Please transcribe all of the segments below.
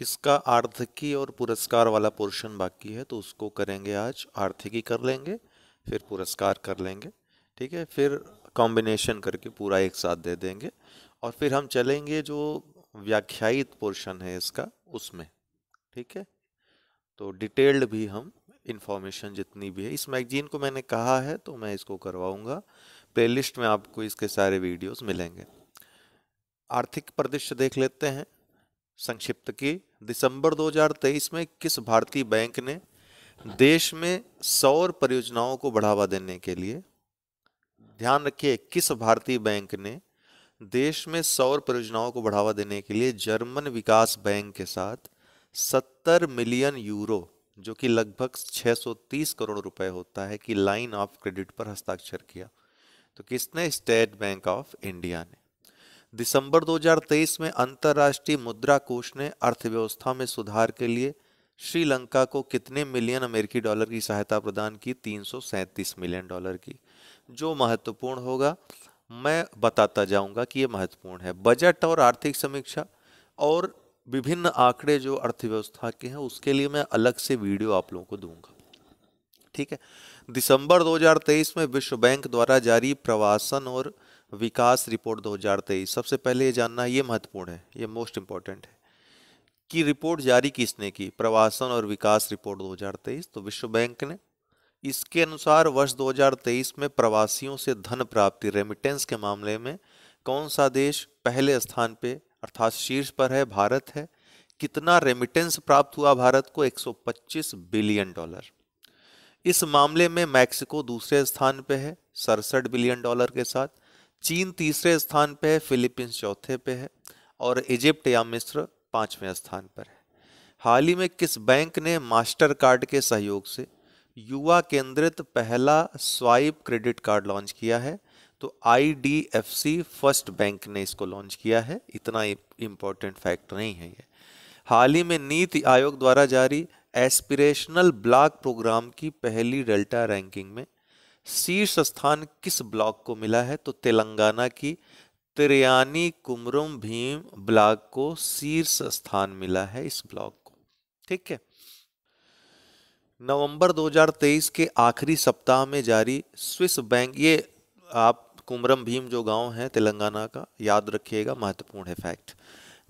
इसका आर्थिकी और पुरस्कार वाला पोर्शन बाकी है तो उसको करेंगे आज आर्थिकी कर लेंगे फिर पुरस्कार कर लेंगे ठीक है फिर कॉम्बिनेशन करके पूरा एक साथ दे देंगे और फिर हम चलेंगे जो व्याख्यायित पोर्शन है इसका उसमें ठीक है तो डिटेल्ड भी हम इन्फॉर्मेशन जितनी भी है इस मैगजीन को मैंने कहा है तो मैं इसको करवाऊंगा प्ले में आपको इसके सारे वीडियोज़ मिलेंगे आर्थिक परिदृश्य देख लेते हैं संक्षिप्त की दिसंबर 2023 में किस भारतीय बैंक ने देश में सौर परियोजनाओं को बढ़ावा देने के लिए ध्यान रखिए किस भारतीय बैंक ने देश में सौर परियोजनाओं को बढ़ावा देने के लिए जर्मन विकास बैंक के साथ 70 मिलियन यूरो जो कि लगभग 630 करोड़ रुपए होता है कि लाइन ऑफ क्रेडिट पर हस्ताक्षर किया तो किसने स्टेट बैंक ऑफ इंडिया ने दिसंबर 2023 में अंतर्राष्ट्रीय मुद्रा कोष ने अर्थव्यवस्था में सुधार के लिए श्रीलंका को कितने मिलियन अमेरिकी डॉलर की सहायता प्रदान की तीन मिलियन डॉलर की जो महत्वपूर्ण होगा मैं बताता जाऊंगा कि ये महत्वपूर्ण है बजट और आर्थिक समीक्षा और विभिन्न आंकड़े जो अर्थव्यवस्था के हैं उसके लिए मैं अलग से वीडियो आप लोगों को दूंगा ठीक है दिसंबर 2023 में विश्व बैंक द्वारा जारी प्रवासन और विकास रिपोर्ट 2023 सबसे पहले ये जानना ये महत्वपूर्ण है ये मोस्ट इम्पॉर्टेंट है कि रिपोर्ट जारी किसने की प्रवासन और विकास रिपोर्ट 2023 तो विश्व बैंक ने इसके अनुसार वर्ष 2023 में प्रवासियों से धन प्राप्ति रेमिटेंस के मामले में कौन सा देश पहले स्थान पे अर्थात शीर्ष पर है भारत है कितना रेमिटेंस प्राप्त हुआ भारत को 125 बिलियन डॉलर इस मामले में मैक्सिको दूसरे स्थान पे है सड़सठ बिलियन डॉलर के साथ चीन तीसरे स्थान पे है फिलीपींस चौथे पे है और इजिप्ट या मिस्र पांचवें स्थान पर है हाल ही में किस बैंक ने मास्टर कार्ड के सहयोग से युवा केंद्रित पहला स्वाइप क्रेडिट कार्ड लॉन्च किया है तो आईडीएफसी फर्स्ट बैंक ने इसको लॉन्च किया है इतना इम्पोर्टेंट फैक्ट नहीं है ये हाल ही में नीति आयोग द्वारा जारी एस्पिरेशनल ब्लॉक प्रोग्राम की पहली डेल्टा रैंकिंग में शीर्ष स्थान किस ब्लॉक को मिला है तो तेलंगाना की त्रियानी कुमरम भीम ब्लॉक को शीर्ष स्थान मिला है इस ब्लॉक को ठीक है नवंबर 2023 के आखिरी सप्ताह में जारी स्विस बैंक ये आप कुमरम भीम जो गांव है तेलंगाना का याद रखिएगा महत्वपूर्ण है फैक्ट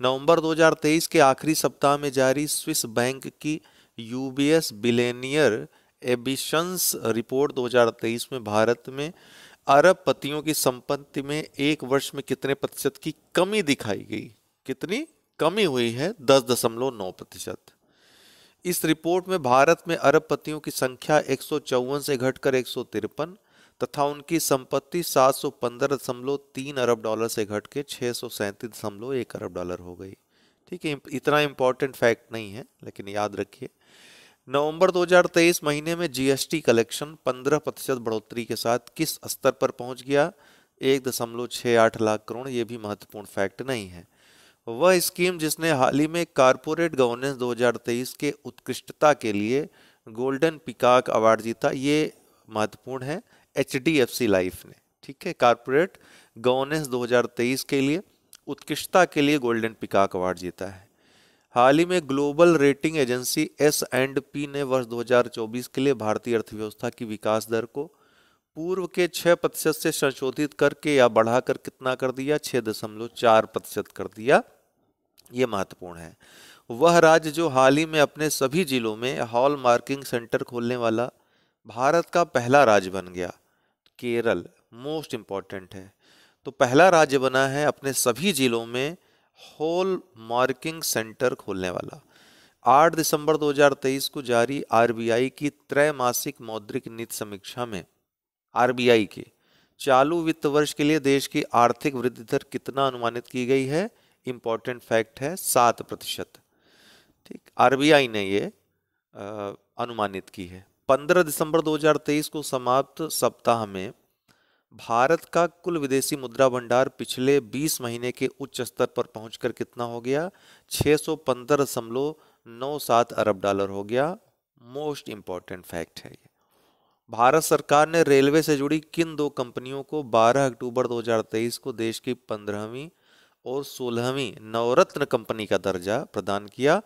नवंबर 2023 के आखिरी सप्ताह में जारी स्विस बैंक की यूबीएस बिलेनियर एबिशंस रिपोर्ट 2023 में भारत में अरब पतियों की संपत्ति में एक वर्ष में कितने प्रतिशत की कमी दिखाई गई कितनी कमी हुई है दस दशमलव नौ प्रतिशत इस रिपोर्ट में भारत में अरब पतियों की संख्या एक से घटकर एक तथा उनकी संपत्ति तीन अरब डॉलर से घट के छः अरब डॉलर हो गई ठीक है इतना इम्पोर्टेंट फैक्ट नहीं है लेकिन याद रखिए नवंबर 2023 महीने में जीएसटी कलेक्शन 15 प्रतिशत बढ़ोतरी के साथ किस स्तर पर पहुंच गया एक दशमलव छः आठ लाख करोड़ ये भी महत्वपूर्ण फैक्ट नहीं है वह स्कीम जिसने हाल ही में कारपोरेट गवर्नेंस 2023 के उत्कृष्टता के लिए गोल्डन पिकाक अवार्ड जीता ये महत्वपूर्ण है H D F C life ने ठीक है कारपोरेट गवर्नेंस 2023 के लिए उत्कृष्टता के लिए गोल्डन पिकाक अवार्ड जीता है हाल ही में global rating agency S and P ने वर्ष 2024 के लिए भारतीय अर्थव्यवस्था की विकास दर को पूर्व के 6 प्रतिशत से संशोधित करके या बढ़ाकर कितना कर दिया 6.4 प्रतिशत कर दिया ये महत्वपूर्ण है वह राज्य जो हाल ही में अपने सभी जिलों में हॉल मार्किंग सेंटर खोलने वाला भारत का पहला राज्य बन गया केरल मोस्ट इम्पॉर्टेंट है तो पहला राज्य बना है अपने सभी जिलों में होल मार्किंग सेंटर खोलने वाला 8 दिसंबर 2023 को जारी आरबीआई की त्रैमासिक मौद्रिक नीति समीक्षा में आरबीआई के चालू वित्त वर्ष के लिए देश की आर्थिक वृद्धि दर कितना अनुमानित की गई है इम्पॉर्टेंट फैक्ट है सात प्रतिशत ठीक आरबीआई ने ये आ, अनुमानित की है 15 दिसंबर 2023 को समाप्त सप्ताह में भारत का कुल विदेशी मुद्रा भंडार पिछले 20 महीने के उच्च स्तर पर पहुंचकर कितना हो गया छः सौ पंद्रह दशमलव नौ सात अरब डॉलर हो गया मोस्ट इम्पॉर्टेंट फैक्ट है ये भारत सरकार ने रेलवे से जुड़ी किन दो कंपनियों को 12 अक्टूबर 2023 को देश की पंद्रहवीं और सोलहवीं नवरत्न कंपनी का दर्जा प्रदान किया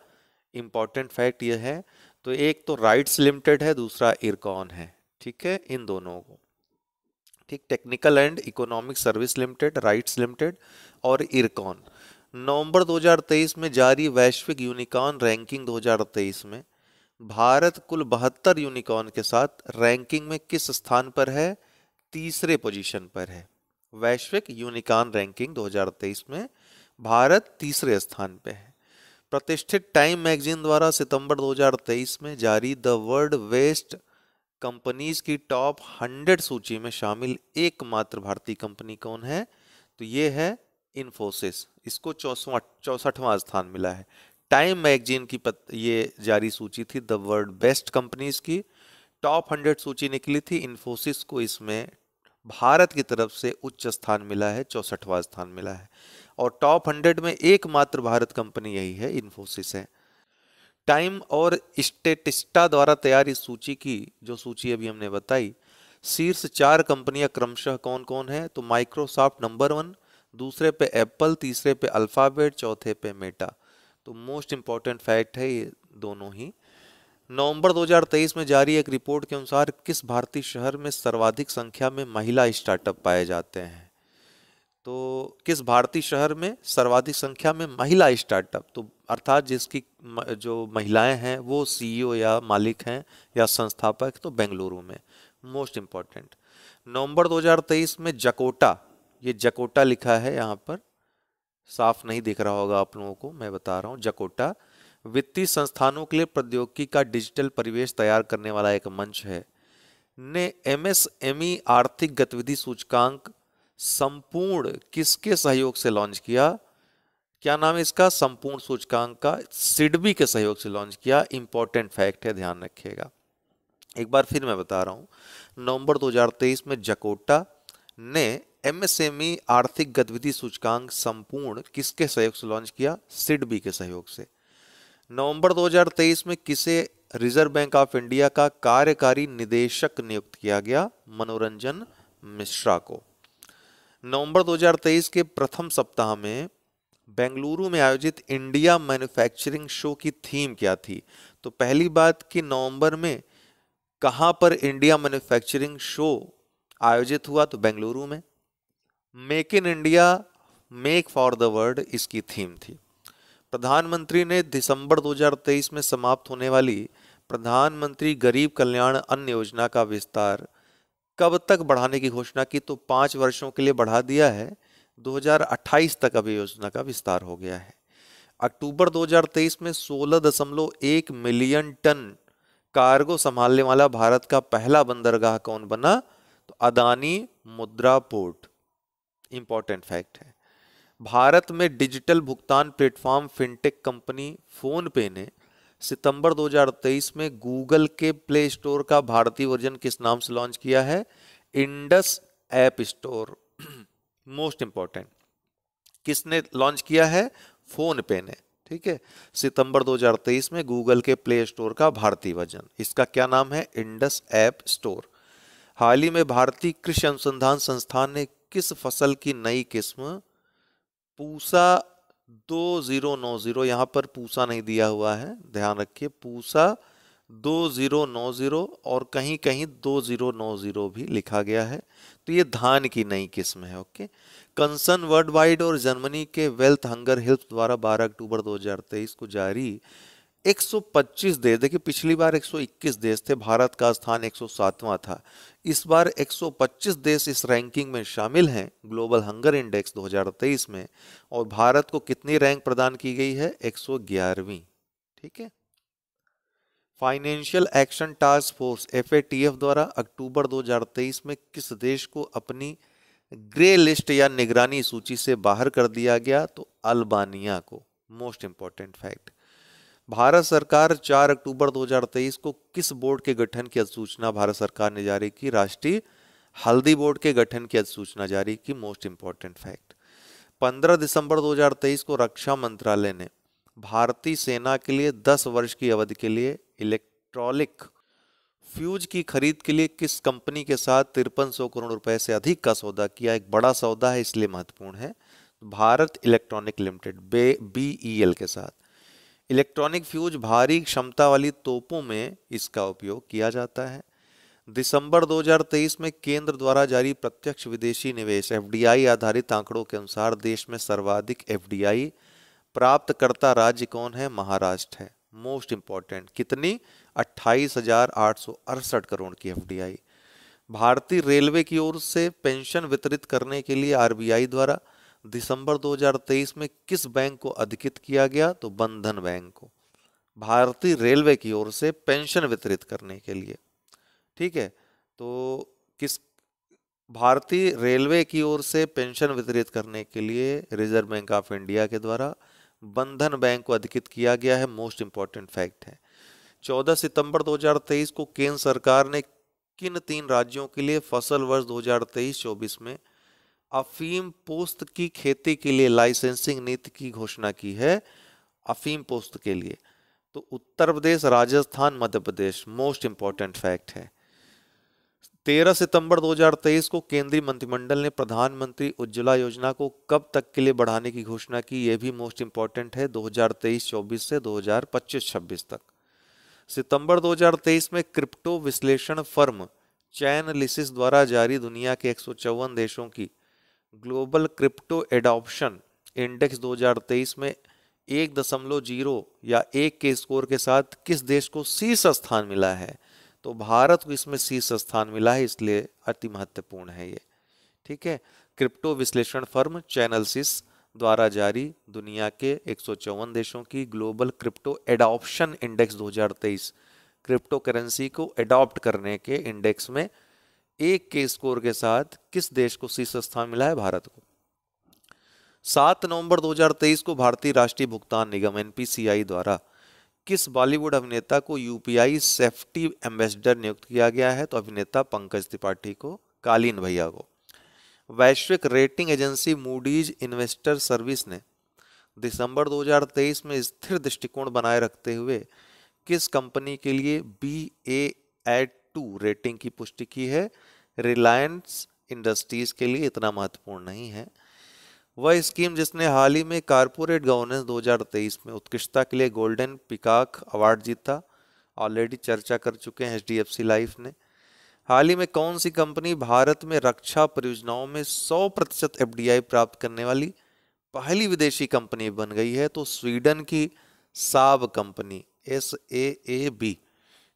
इम्पॉर्टेंट फैक्ट यह है तो एक तो राइट्स लिमिटेड है दूसरा इरकॉन है ठीक है इन दोनों को ठीक technical and economic service limited RITES limited और इरकॉन नवंबर 2023 में जारी वैश्विक यूनिकॉन रैंकिंग 2023 में भारत कुल बहत्तर यूनिकॉन के साथ रैंकिंग में किस स्थान पर है तीसरे पोजीशन पर है वैश्विक यूनिकॉन रैंकिंग 2023 में भारत तीसरे स्थान पर है प्रतिष्ठित टाइम मैगजीन द्वारा सितंबर 2023 में जारी द वर्ल्ड वेस्ट कंपनीज की टॉप हंड्रेड सूची में शामिल एकमात्र भारतीय कंपनी कौन है तो ये है इन्फोसिस इसको चौसठवां स्थान मिला है टाइम मैगजीन की पत, ये जारी सूची थी द वर्ल्ड बेस्ट कंपनीज की टॉप हंड्रेड सूची निकली थी इन्फोसिस को इसमें भारत की तरफ से उच्च स्थान मिला है चौसठवां स्थान मिला है और टॉप हंड्रेड में एकमात्र भारत कंपनी यही है इन्फोसिस है टाइम और स्टेटिस्टा द्वारा तैयार इस सूची की जो सूची अभी हमने बताई शीर्ष चार कंपनियां क्रमशः कौन कौन है तो माइक्रोसॉफ्ट नंबर वन दूसरे पे एप्पल तीसरे पे अल्फ़ाबेट चौथे पे मेटा तो मोस्ट इम्पॉर्टेंट फैक्ट है ये दोनों ही नवंबर 2023 में जारी एक रिपोर्ट के अनुसार किस भारतीय शहर में सर्वाधिक संख्या में महिला स्टार्टअप पाए जाते हैं तो किस भारतीय शहर में सर्वाधिक संख्या में महिला स्टार्टअप तो अर्थात जिसकी जो महिलाएं हैं वो सीईओ e या मालिक हैं या संस्थापक तो बेंगलुरु में मोस्ट इम्पॉर्टेंट नवंबर 2023 में जकोटा ये जकोटा लिखा है यहाँ पर साफ नहीं दिख रहा होगा आप लोगों को मैं बता रहा हूँ जकोटा वित्तीय संस्थानों के लिए प्रौद्योगिकी का डिजिटल परिवेश तैयार करने वाला एक मंच है ने एमएसएमई e आर्थिक गतिविधि सूचकांक संपूर्ण किसके सहयोग से लॉन्च किया क्या नाम है इसका संपूर्ण सूचकांक का सिडबी के सहयोग से लॉन्च किया इंपॉर्टेंट फैक्ट है ध्यान रखिएगा एक बार फिर मैं बता रहा हूं नवंबर 2023 में जकोटा ने एमएसएमई e आर्थिक गतिविधि सूचकांक संपूर्ण किसके सहयोग से लॉन्च किया सिडबी के सहयोग से नवंबर 2023 में किसे रिजर्व बैंक ऑफ इंडिया का कार्यकारी निदेशक नियुक्त किया गया मनोरंजन मिश्रा को नवंबर 2023 के प्रथम सप्ताह में बेंगलुरु में आयोजित इंडिया मैन्युफैक्चरिंग शो की थीम क्या थी तो पहली बात कि नवंबर में कहाँ पर इंडिया मैन्युफैक्चरिंग शो आयोजित हुआ तो बेंगलुरु में make in India make for the world इसकी थीम थी प्रधानमंत्री ने दिसंबर 2023 में समाप्त होने वाली प्रधानमंत्री गरीब कल्याण अन्न योजना का विस्तार कब तक बढ़ाने की घोषणा की तो पाँच वर्षों के लिए बढ़ा दिया है 2028 तक अभी योजना का विस्तार हो गया है अक्टूबर 2023 में 16.1 मिलियन टन कार्गो संभालने वाला भारत का पहला बंदरगाह कौन बना तो अदानी मुद्रा पोर्ट इंपॉर्टेंट फैक्ट है भारत में डिजिटल भुगतान प्लेटफॉर्म फिनटेक कंपनी फोन पे ने सितंबर 2023 में गूगल के प्ले स्टोर का भारतीय वर्जन किस नाम से लॉन्च किया है Indus app store most important किसने लॉन्च किया है फोन पे ने ठीक है सितंबर 2023 में गूगल के प्ले स्टोर का भारतीय वर्जन इसका क्या नाम है इंडस ऐप स्टोर हाल ही में भारतीय कृषि अनुसंधान संस्थान ने किस फसल की नई किस्म पूसा दो जीरो नौ जीरो यहाँ पर पूसा नहीं दिया हुआ है ध्यान रखिए पूसा दो जीरो नौ जीरो और कहीं कहीं दो जीरो नौ जीरो भी लिखा गया है तो ये धान की नई किस्म है ओके कंसर्न वर्ल्ड वाइड और जर्मनी के वेल्थ हंगर हेल्प द्वारा 12 अक्टूबर 2023 को जारी 125 देश देखिए पिछली बार 121 देश थे भारत का स्थान 107वां था इस बार 125 देश इस रैंकिंग में शामिल हैं ग्लोबल हंगर इंडेक्स 2023 में और भारत को कितनी रैंक प्रदान की गई है 111वीं ठीक है financial action task force F द्वारा अक्टूबर 2023 में किस देश को अपनी ग्रे लिस्ट या निगरानी सूची से बाहर कर दिया गया तो अल्बानिया को मोस्ट इंपॉर्टेंट फैक्ट भारत सरकार 4 अक्टूबर 2023 को किस बोर्ड के गठन की अधिसूचना भारत सरकार ने जारी की राष्ट्रीय हल्दी बोर्ड के गठन की अधिसूचना जारी की मोस्ट इंपॉर्टेंट फैक्ट 15 दिसंबर 2023 को रक्षा मंत्रालय ने भारतीय सेना के लिए 10 वर्ष की अवधि के लिए इलेक्ट्रॉनिक फ्यूज की खरीद के लिए किस कंपनी के साथ तिरपन सौ करोड़ रुपए से अधिक का सौदा किया एक बड़ा सौदा है इसलिए महत्वपूर्ण है भारत इलेक्ट्रॉनिक लिमिटेड बे बी ई एल के साथ इलेक्ट्रॉनिक फ्यूज भारी क्षमता वाली तोपों में इसका उपयोग किया जाता है दिसंबर 2023 में केंद्र द्वारा जारी प्रत्यक्ष विदेशी निवेश एफडीआई आधारित आंकड़ों के अनुसार देश में सर्वाधिक प्राप्त प्राप्तकर्ता राज्य कौन है महाराष्ट्र है मोस्ट इंपॉर्टेंट कितनी अट्ठाईस करोड़ की एफ भारतीय रेलवे की ओर से पेंशन वितरित करने के लिए आरबीआई द्वारा दिसंबर 2023 में किस बैंक को अधिकृत किया गया तो बंधन बैंक को भारतीय रेलवे की ओर से पेंशन वितरित करने के लिए ठीक है तो किस भारतीय रेलवे की ओर से पेंशन वितरित करने के लिए रिजर्व बैंक ऑफ इंडिया के द्वारा बंधन बैंक को अधिकृत किया गया है मोस्ट इंपॉर्टेंट फैक्ट है 14 सितंबर 2023 को केंद्र सरकार ने किन तीन राज्यों के लिए फसल वर्ष 2023-24 में अफीम पोस्त की खेती के लिए लाइसेंसिंग नीति की घोषणा की है अफीम पोस्त के लिए तो Uttar Pradesh Rajasthan Madhya Pradesh most important fact है 13 सितंबर 2023 को केंद्रीय मंत्रिमंडल ने प्रधानमंत्री उज्ज्वला योजना को कब तक के लिए बढ़ाने की घोषणा की यह भी मोस्ट इंपॉर्टेंट है 2023-24 से 2025-26 तक सितंबर 2023 में क्रिप्टो विश्लेषण फर्म चैनलिसिस द्वारा जारी दुनिया के एक देशों की ग्लोबल क्रिप्टो एडॉप्शन इंडेक्स 2023 में एक दशमलव जीरो या एक के स्कोर के साथ किस देश को शीर्ष स्थान मिला है तो भारत को इसमें शीर्ष स्थान मिला है इसलिए अति महत्वपूर्ण है ये ठीक है क्रिप्टो विश्लेषण फर्म चैनल द्वारा जारी दुनिया के एक देशों की global crypto adoption index 2023 cryptocurrency को एडॉप्ट करने के इंडेक्स में एक के स्कोर के साथ किस देश को शीर्ष स्थान मिला है भारत को सात नवंबर 2023 को भारतीय राष्ट्रीय भुगतान निगम एनपीसीआई द्वारा किस बॉलीवुड अभिनेता को यूपीआई सेफ्टी एम्बेसडर नियुक्त किया गया है तो अभिनेता पंकज त्रिपाठी को कालीन भैया को वैश्विक rating agency Moody's investor service ने दिसंबर 2023 में स्थिर दृष्टिकोण बनाए रखते हुए किस कंपनी के लिए B A eight two rating की पुष्टि की है रिलायंस इंडस्ट्रीज के लिए इतना महत्वपूर्ण नहीं है वह स्कीम जिसने हाल ही में कारपोरेट गवर्नेंस 2023 में उत्कृष्टता के लिए गोल्डन पिकाक अवार्ड जीता ऑलरेडी चर्चा कर चुके हैं एच लाइफ ने हाल ही में कौन सी कंपनी भारत में रक्षा परियोजनाओं में 100 प्रतिशत एफ प्राप्त करने वाली पहली विदेशी कंपनी बन गई है तो स्वीडन की Saab company S A A B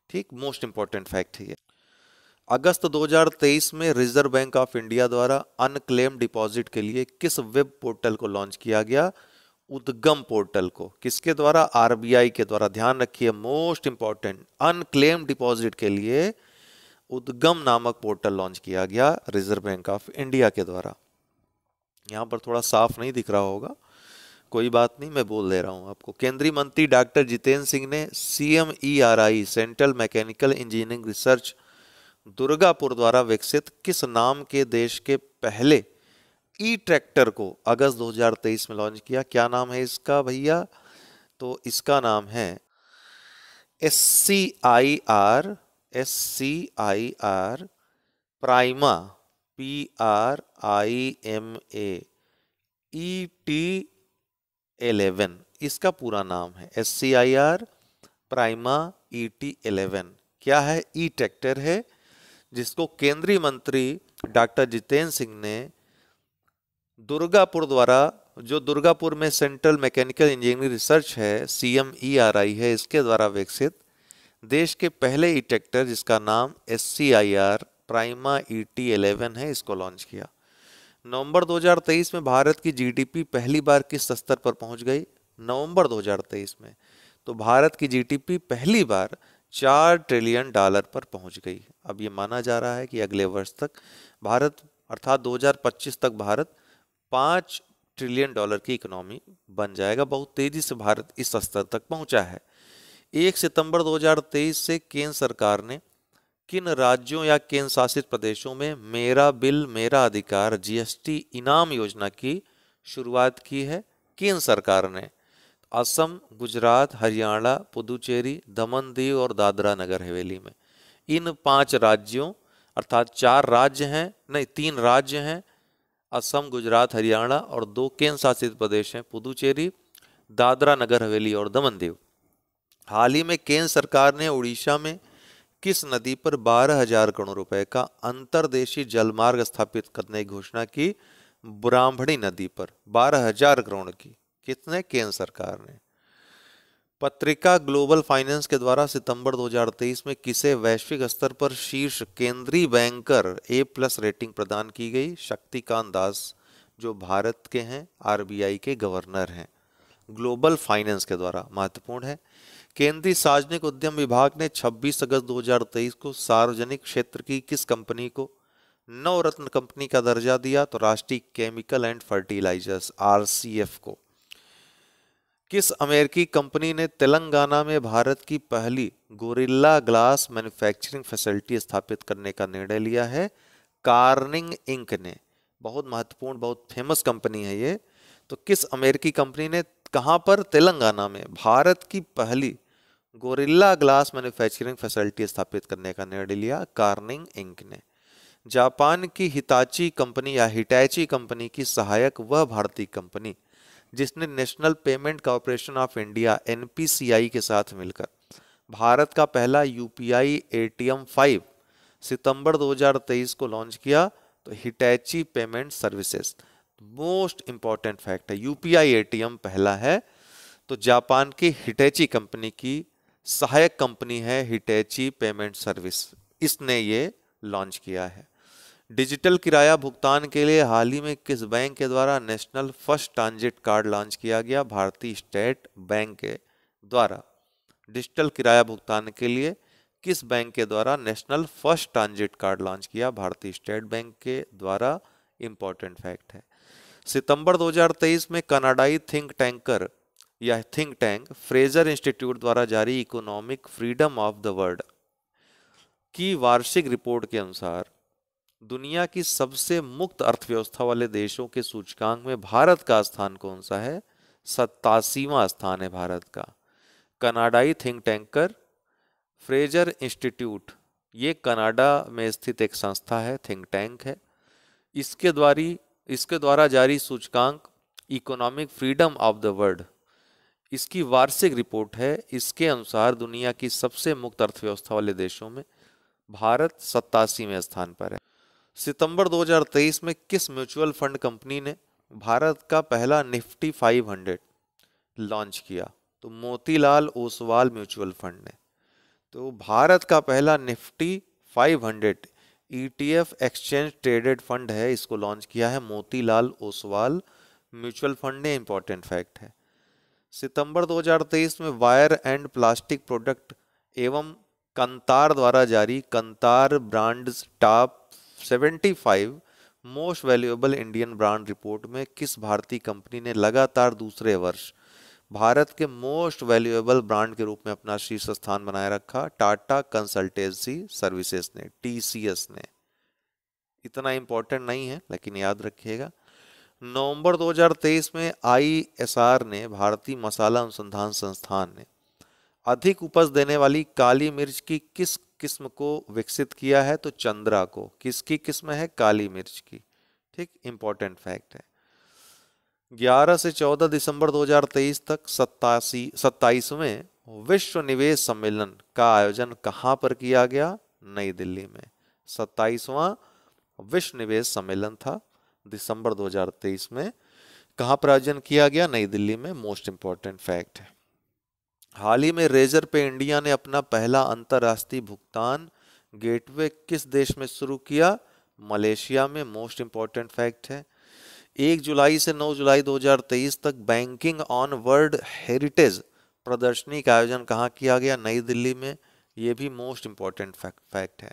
ठीक मोस्ट इंपॉर्टेंट फैक्ट है अगस्त 2023 में रिजर्व बैंक ऑफ इंडिया द्वारा अनक्लेम डिपॉजिट के लिए किस वेब पोर्टल को लॉन्च किया गया उद्गम पोर्टल को किसके द्वारा आरबीआई के द्वारा ध्यान रखिए मोस्ट इंपॉर्टेंट अनक्लेम डिपॉजिट के लिए उद्गम नामक पोर्टल लॉन्च किया गया रिजर्व बैंक ऑफ इंडिया के द्वारा यहां पर थोड़ा साफ नहीं दिख रहा होगा कोई बात नहीं मैं बोल दे रहा हूँ आपको केंद्रीय मंत्री डॉक्टर जितेंद्र सिंह ने C M E R I central mechanical engineering research Durgapur द्वारा विकसित किस नाम के देश के पहले ई ट्रैक्टर को अगस्त 2023 में लॉन्च किया क्या नाम है इसका भैया तो इसका नाम है S C I R S C I R Prima P R I M A E T eleven इसका पूरा नाम है S C I R Prima E T eleven क्या है ई ट्रैक्टर है जिसको केंद्रीय मंत्री डॉक्टर जितेंद्र सिंह ने दुर्गापुर द्वारा जो दुर्गापुर में सेंट्रल मैकेनिकल इंजीनियरिंग रिसर्च है सी एम ई आर आई है इसके द्वारा विकसित देश के पहले ई ट्रैक्टर जिसका नाम S C I R Prima E T eleven है इसको लॉन्च किया नवंबर 2023 में भारत की जीडीपी पहली बार किस स्तर पर पहुंच गई नवंबर 2023 में तो भारत की जीडीपी पहली बार चार ट्रिलियन डॉलर पर पहुंच गई अब ये माना जा रहा है कि अगले वर्ष तक भारत अर्थात 2025 तक भारत पाँच ट्रिलियन डॉलर की इकोनॉमी बन जाएगा बहुत तेज़ी से भारत इस स्तर तक पहुंचा है एक सितंबर 2023 से केंद्र सरकार ने किन राज्यों या केंद्र शासित प्रदेशों में मेरा बिल मेरा अधिकार जीएसटी इनाम योजना की शुरुआत की है केंद्र सरकार ने असम गुजरात हरियाणा पुदुचेरी दमन दीव और दादरा नगर हवेली में इन पांच राज्यों अर्थात चार राज्य हैं नहीं तीन राज्य हैं असम गुजरात हरियाणा और दो केंद्र शासित प्रदेश हैं पुदुचेरी दादरा नगर हवेली और दमन दीव हाल ही में केंद्र सरकार ने उड़ीसा में किस नदी पर बारह हजार करोड़ रुपए का अंतरदेशी जलमार्ग स्थापित करने की घोषणा की ब्राह्मणी नदी पर बारह हजार करोड़ की कितने केंद्र सरकार ने पत्रिका ग्लोबल फाइनेंस के द्वारा सितंबर 2023 में किसे वैश्विक स्तर पर शीर्ष केंद्रीय बैंकर ए प्लस रेटिंग प्रदान की गई शक्तिकांत दास जो भारत के हैं आरबीआई के गवर्नर हैं ग्लोबल फाइनेंस के द्वारा महत्वपूर्ण है केंद्रीय सार्वजनिक उद्यम विभाग ने 26 अगस्त 2023 को सार्वजनिक क्षेत्र की किस कंपनी को नवरत्न रत्न कंपनी का दर्जा दिया तो राष्ट्रीय केमिकल एंड फर्टिलाइजर्स आर को किस अमेरिकी कंपनी ने तेलंगाना में भारत की पहली गोरिल्ला ग्लास मैन्युफैक्चरिंग फैसिलिटी स्थापित करने का निर्णय लिया है कार्निंग इंक ने बहुत महत्वपूर्ण बहुत फेमस कंपनी है ये तो किस अमेरिकी कंपनी ने कहाँ पर तेलंगाना में भारत की पहली गोरिल्ला ग्लास मैन्युफैक्चरिंग फैसिलिटी स्थापित करने का निर्णय लिया कार्निंग इंक ने जापान की हिताची कंपनी या हिटैची कंपनी की सहायक वह भारतीय कंपनी जिसने national payment corporation of India N के साथ मिलकर भारत का पहला U P I A T M five सितंबर 2023 को लॉन्च किया तो Hitachi payment services most important fact है टी एम पहला है तो जापान की हिटैची कंपनी की सहायक कंपनी है हिटैची पेमेंट सर्विस इसने ये लॉन्च किया है डिजिटल किराया भुगतान के लिए हाल ही में किस बैंक के द्वारा national first transit card launch किया गया भारतीय स्टेट बैंक के द्वारा डिजिटल किराया भुगतान के लिए किस बैंक के द्वारा national first transit card launch किया भारतीय स्टेट बैंक के द्वारा इंपॉर्टेंट फैक्ट है सितंबर 2023 में कनाडाई थिंक टैंकर या थिंक टैंक फ्रेजर इंस्टीट्यूट द्वारा जारी economic freedom of the world की वार्षिक रिपोर्ट के अनुसार दुनिया की सबसे मुक्त अर्थव्यवस्था वाले देशों के सूचकांक में भारत का स्थान कौन सा है सत्तासीवा स्थान है भारत का कनाडाई थिंक टैंकर फ्रेजर इंस्टीट्यूट ये कनाडा में स्थित एक संस्था है थिंक टैंक है इसके द्वारी इसके द्वारा जारी सूचकांक economic freedom of the world इसकी वार्षिक रिपोर्ट है इसके अनुसार दुनिया की सबसे मुक्त अर्थव्यवस्था वाले देशों में भारत सत्तासीवें स्थान पर है सितंबर 2023 में किस म्यूचुअल फंड कंपनी ने भारत का पहला निफ्टी 500 लॉन्च किया तो मोतीलाल ओसवाल म्यूचुअल फंड ने तो भारत का पहला Nifty 500 ETF e exchange traded fund है इसको लॉन्च किया है मोतीलाल ओसवाल म्यूचुअल फंड ने इंपॉर्टेंट फैक्ट है सितंबर 2023 में वायर एंड प्लास्टिक प्रोडक्ट एवं कंतार द्वारा जारी Kantar brands top 75 most valuable Indian brand report में किस भारतीय कंपनी ने लगातार दूसरे वर्ष भारत के मोस्ट वैल्यूएबल ब्रांड के रूप में अपना शीर्ष स्थान बनाए रखा टाटा कंसल्टेंसी सर्विसेज ने टीसीएस ने इतना इम्पोर्टेंट नहीं है लेकिन याद रखिएगा नवंबर 2023 में आईएसआर ने भारतीय मसाला अनुसंधान संस्थान ने अधिक उपज देने वाली काली मिर्च की किस किस्म को विकसित किया है तो चंद्रा को किसकी किस्म है काली मिर्च की ठीक इंपॉर्टेंट फैक्ट है 11 से 14 दिसंबर 2023 तक सत्तासी सत्ताईसवें विश्व निवेश सम्मेलन का आयोजन कहाँ पर किया गया नई दिल्ली में सत्ताईसवां विश्व निवेश सम्मेलन था दिसंबर 2023 में कहाँ पर आयोजन किया गया नई दिल्ली में मोस्ट इंपॉर्टेंट फैक्ट है हाल ही में रेजर पे इंडिया ने अपना पहला अंतर्राष्ट्रीय भुगतान गेटवे किस देश में शुरू किया मलेशिया में मोस्ट इंपॉर्टेंट फैक्ट है एक जुलाई से नौ जुलाई 2023 तक बैंकिंग ऑन वर्ल्ड हेरिटेज प्रदर्शनी का आयोजन कहाँ किया गया नई दिल्ली में ये भी मोस्ट इंपॉर्टेंट फैक्ट है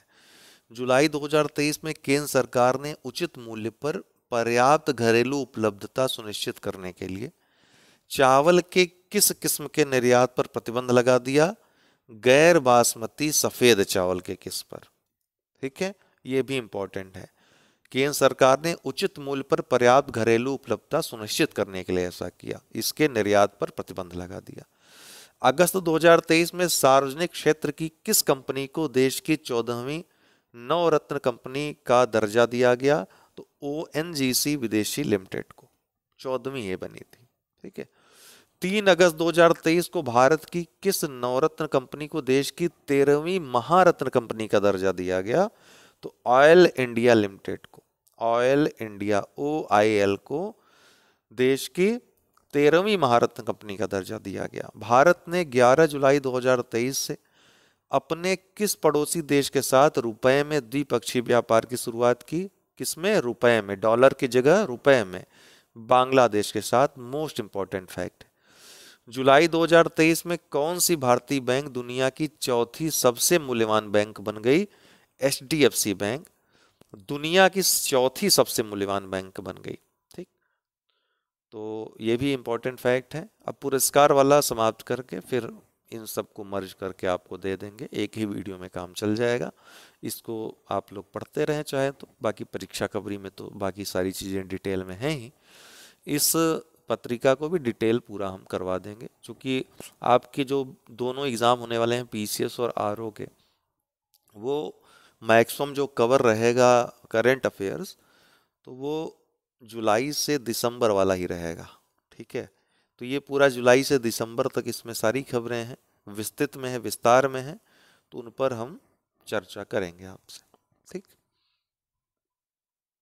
जुलाई 2023 में केंद्र सरकार ने उचित मूल्य पर पर्याप्त घरेलू उपलब्धता सुनिश्चित करने के लिए चावल के किस किस्म के निर्यात पर प्रतिबंध लगा दिया गैर बासमती सफ़ेद चावल के किस पर ठीक है ये भी इंपॉर्टेंट है केंद्र सरकार ने उचित मूल्य पर पर्याप्त घरेलू उपलब्धता सुनिश्चित करने के लिए ऐसा किया इसके निर्यात पर प्रतिबंध लगा दिया अगस्त 2023 में सार्वजनिक क्षेत्र की किस कंपनी को देश की चौदहवीं नवरत्न कंपनी का दर्जा दिया गया तो ओ विदेशी लिमिटेड को चौदहवीं ये बनी थी ठीक है तीन अगस्त 2023 को भारत की किस नवरत्न कंपनी को देश की तेरहवीं महारत्न कंपनी का दर्जा दिया गया तो ऑयल इंडिया लिमिटेड को oil India O I L को देश की तेरहवीं महारत्न कंपनी का दर्जा दिया गया भारत ने 11 जुलाई 2023 से अपने किस पड़ोसी देश के साथ रुपए में द्विपक्षीय व्यापार की शुरुआत की किस में रुपए में डॉलर की जगह रुपए में बांग्लादेश के साथ मोस्ट इंपॉर्टेंट फैक्ट जुलाई 2023 में कौन सी भारतीय बैंक दुनिया की चौथी सबसे मूल्यवान बैंक बन गई एच बैंक दुनिया की चौथी सबसे मूल्यवान बैंक बन गई ठीक तो ये भी इम्पोर्टेंट फैक्ट है अब पुरस्कार वाला समाप्त करके फिर इन सबको मर्ज करके आपको दे देंगे एक ही वीडियो में काम चल जाएगा इसको आप लोग पढ़ते रहें चाहे तो बाकी परीक्षा खबरी में तो बाकी सारी चीज़ें डिटेल में हैं ही इस पत्रिका को भी डिटेल पूरा हम करवा देंगे क्योंकि आपके जो दोनों एग्ज़ाम होने वाले हैं पी और आर के वो मैक्सिमम जो कवर रहेगा करेंट अफेयर्स तो वो जुलाई से दिसंबर वाला ही रहेगा ठीक है तो ये पूरा जुलाई से दिसंबर तक इसमें सारी खबरें हैं विस्तृत में है विस्तार में है तो उन पर हम चर्चा करेंगे आपसे ठीक